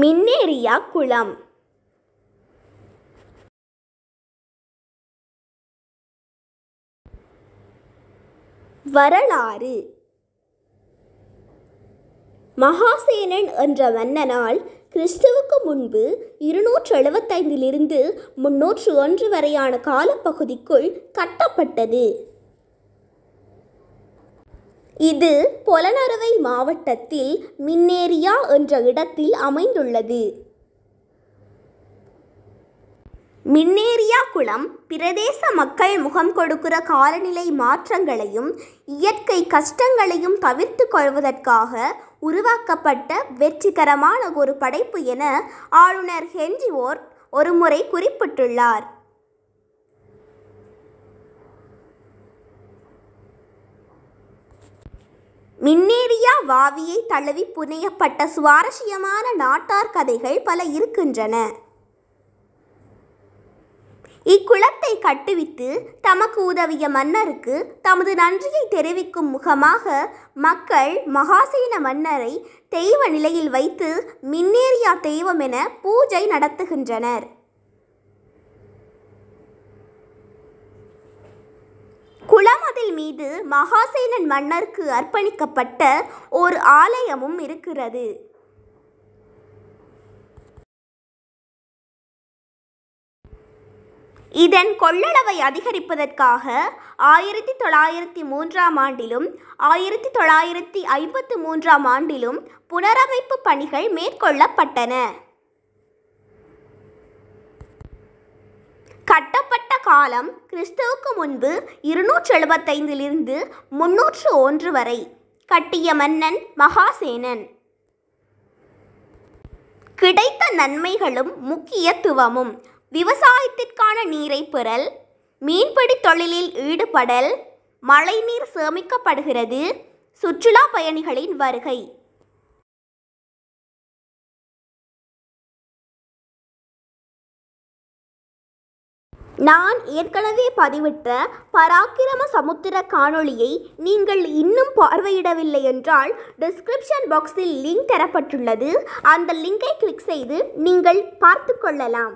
மின்னேரியா குளம் வரலாறு மகாசேனன் என்ற மன்னனால் கிறிஸ்துவுக்கு முன்பு இருநூற்று எழுபத்தைந்திலிருந்து முன்னூற்று ஒன்று வரையான காலப்பகுதிக்குள் கட்டப்பட்டது இது பொலனறுவை மாவட்டத்தில் மின்னேரியா என்ற இடத்தில் அமைந்துள்ளது மின்னேரியா குளம் பிரதேச மக்கள் முகம் கொடுக்கிற காலநிலை மாற்றங்களையும் இயற்கை கஷ்டங்களையும் தவிர்த்து கொள்வதற்காக உருவாக்கப்பட்ட வெற்றிகரமான ஒரு படைப்பு என ஆளுநர் ஹென்ரிவோர்க் ஒருமுறை குறிப்பிட்டுள்ளார் மின்னேரியா வாவியை தழுவி புனையப்பட்ட சுவாரஸ்யமான நாட்டார் கதைகள் பல இருக்கின்றன இக்குளத்தை கட்டுவித்து தமக்கு உதவிய மன்னருக்கு தமது நன்றியை தெரிவிக்கும் முகமாக மக்கள் மகாசேன மன்னரை தெய்வ நிலையில் வைத்து மின்னேரியா தெய்வம் என பூஜை நடத்துகின்றனர் மீது மகாசேனன் மன்னருக்கு அர்ப்பணிக்கப்பட்ட ஒரு ஆலயமும் இருக்கிறது இதன் கொள்ளளவை அதிகரிப்பதற்காக ஆயிரத்தி தொள்ளாயிரத்தி மூன்றாம் ஆண்டிலும் ஆயிரத்தி தொள்ளாயிரத்தி ஐம்பத்தி மூன்றாம் ஆண்டிலும் புனரமைப்பு பணிகள் மேற்கொள்ளப்பட்டன கட்டப்பட்ட காலம் கிறிஸ்துவுக்கு முன்பு இருநூற்று எழுபத்தைந்திலிருந்து முன்னூற்று ஒன்று வரை கட்டிய மன்னன் மகாசேனன் கிடைத்த நன்மைகளும் முக்கியத்துவமும் விவசாயத்திற்கான நீரை பெறல் மீன்பிடி தொழிலில் ஈடுபடல் மழைநீர் சேமிக்கப்படுகிறது சுற்றுலா பயணிகளின் வருகை நான் ஏற்கனவே பதிவிட்ட பராக்கிரம சமுத்திர காணொளியை நீங்கள் இன்னும் பார்வையிடவில்லை என்றால் டிஸ்கிரிப்ஷன் பாக்ஸில் லிங்க் தரப்பட்டுள்ளது அந்த லிங்கை கிளிக் செய்து நீங்கள் பார்த்து கொள்ளலாம்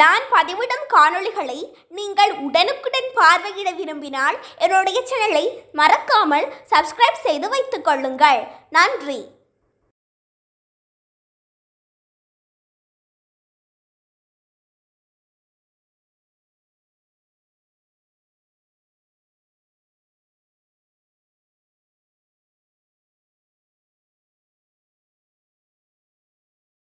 நான் பதிவிடும் காணொளிகளை நீங்கள் உடனுக்குடன் பார்வையிட விரும்பினால் என்னுடைய சேனலை மறக்காமல் சப்ஸ்கிரைப் செய்து வைத்துக்கொள்ளுங்கள் நன்றி